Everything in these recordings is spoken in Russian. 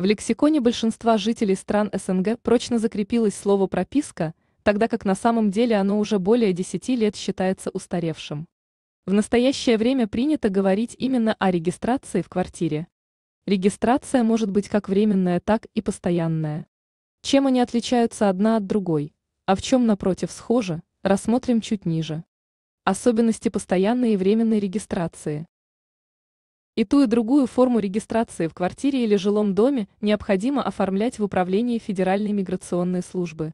В лексиконе большинства жителей стран СНГ прочно закрепилось слово «прописка», тогда как на самом деле оно уже более 10 лет считается устаревшим. В настоящее время принято говорить именно о регистрации в квартире. Регистрация может быть как временная, так и постоянная. Чем они отличаются одна от другой, а в чем напротив схожи, рассмотрим чуть ниже. Особенности постоянной и временной регистрации. И ту и другую форму регистрации в квартире или жилом доме необходимо оформлять в Управлении Федеральной миграционной службы.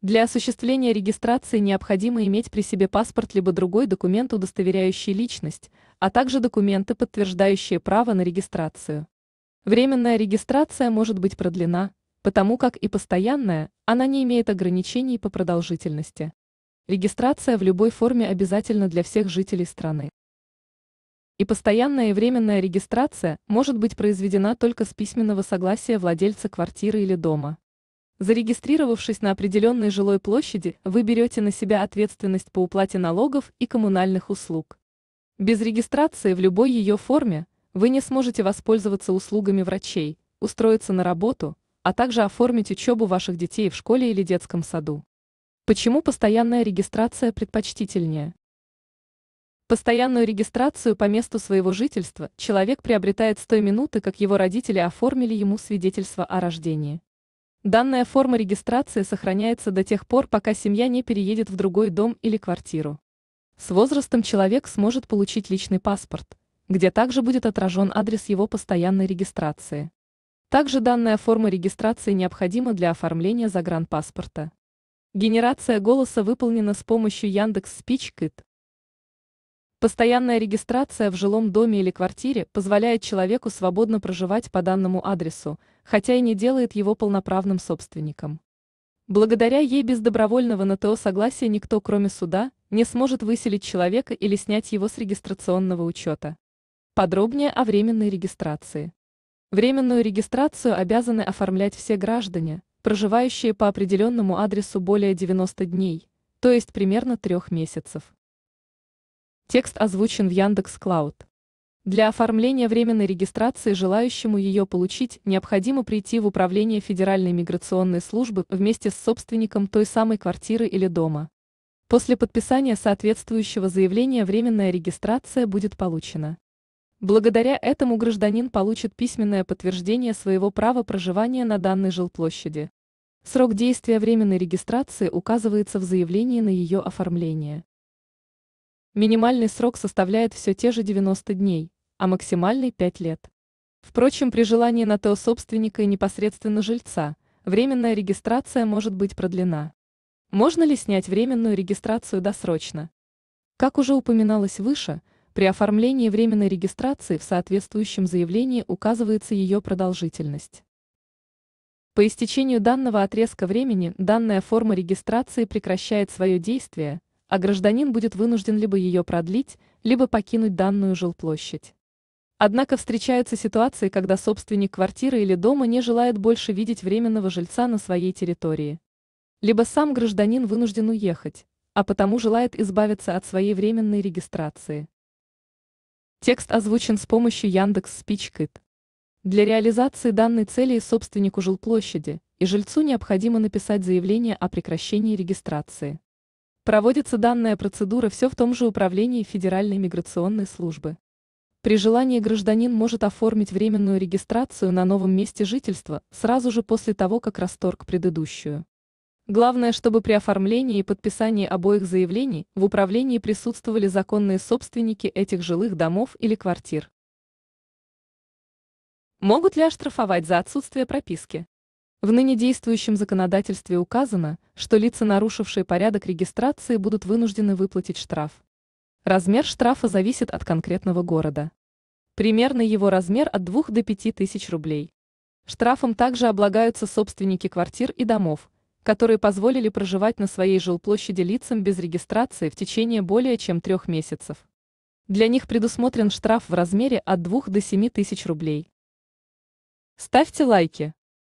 Для осуществления регистрации необходимо иметь при себе паспорт либо другой документ, удостоверяющий личность, а также документы, подтверждающие право на регистрацию. Временная регистрация может быть продлена, потому как и постоянная, она не имеет ограничений по продолжительности. Регистрация в любой форме обязательна для всех жителей страны и постоянная и временная регистрация может быть произведена только с письменного согласия владельца квартиры или дома. Зарегистрировавшись на определенной жилой площади, вы берете на себя ответственность по уплате налогов и коммунальных услуг. Без регистрации в любой ее форме вы не сможете воспользоваться услугами врачей, устроиться на работу, а также оформить учебу ваших детей в школе или детском саду. Почему постоянная регистрация предпочтительнее? Постоянную регистрацию по месту своего жительства человек приобретает с той минуты, как его родители оформили ему свидетельство о рождении. Данная форма регистрации сохраняется до тех пор, пока семья не переедет в другой дом или квартиру. С возрастом человек сможет получить личный паспорт, где также будет отражен адрес его постоянной регистрации. Также данная форма регистрации необходима для оформления загранпаспорта. Генерация голоса выполнена с помощью Яндекс Спичкит, Постоянная регистрация в жилом доме или квартире позволяет человеку свободно проживать по данному адресу, хотя и не делает его полноправным собственником. Благодаря ей без добровольного на ТО согласия никто, кроме суда, не сможет выселить человека или снять его с регистрационного учета. Подробнее о временной регистрации. Временную регистрацию обязаны оформлять все граждане, проживающие по определенному адресу более 90 дней, то есть примерно трех месяцев. Текст озвучен в Яндекс Клауд. Для оформления временной регистрации желающему ее получить необходимо прийти в Управление Федеральной миграционной службы вместе с собственником той самой квартиры или дома. После подписания соответствующего заявления временная регистрация будет получена. Благодаря этому гражданин получит письменное подтверждение своего права проживания на данной жилплощади. Срок действия временной регистрации указывается в заявлении на ее оформление. Минимальный срок составляет все те же 90 дней, а максимальный 5 лет. Впрочем, при желании на ТО собственника и непосредственно жильца, временная регистрация может быть продлена. Можно ли снять временную регистрацию досрочно? Как уже упоминалось выше, при оформлении временной регистрации в соответствующем заявлении указывается ее продолжительность. По истечению данного отрезка времени данная форма регистрации прекращает свое действие, а гражданин будет вынужден либо ее продлить, либо покинуть данную жилплощадь. Однако встречаются ситуации, когда собственник квартиры или дома не желает больше видеть временного жильца на своей территории. Либо сам гражданин вынужден уехать, а потому желает избавиться от своей временной регистрации. Текст озвучен с помощью Яндекс Спичкит. Для реализации данной цели собственнику жилплощади, и жильцу необходимо написать заявление о прекращении регистрации. Проводится данная процедура все в том же управлении Федеральной миграционной службы. При желании гражданин может оформить временную регистрацию на новом месте жительства сразу же после того, как расторг предыдущую. Главное, чтобы при оформлении и подписании обоих заявлений в управлении присутствовали законные собственники этих жилых домов или квартир. Могут ли оштрафовать за отсутствие прописки? В ныне действующем законодательстве указано, что лица, нарушившие порядок регистрации, будут вынуждены выплатить штраф. Размер штрафа зависит от конкретного города. Примерно его размер от 2 до 5 тысяч рублей. Штрафом также облагаются собственники квартир и домов, которые позволили проживать на своей жилплощади лицам без регистрации в течение более чем трех месяцев. Для них предусмотрен штраф в размере от 2 до 7 тысяч рублей. Ставьте лайки.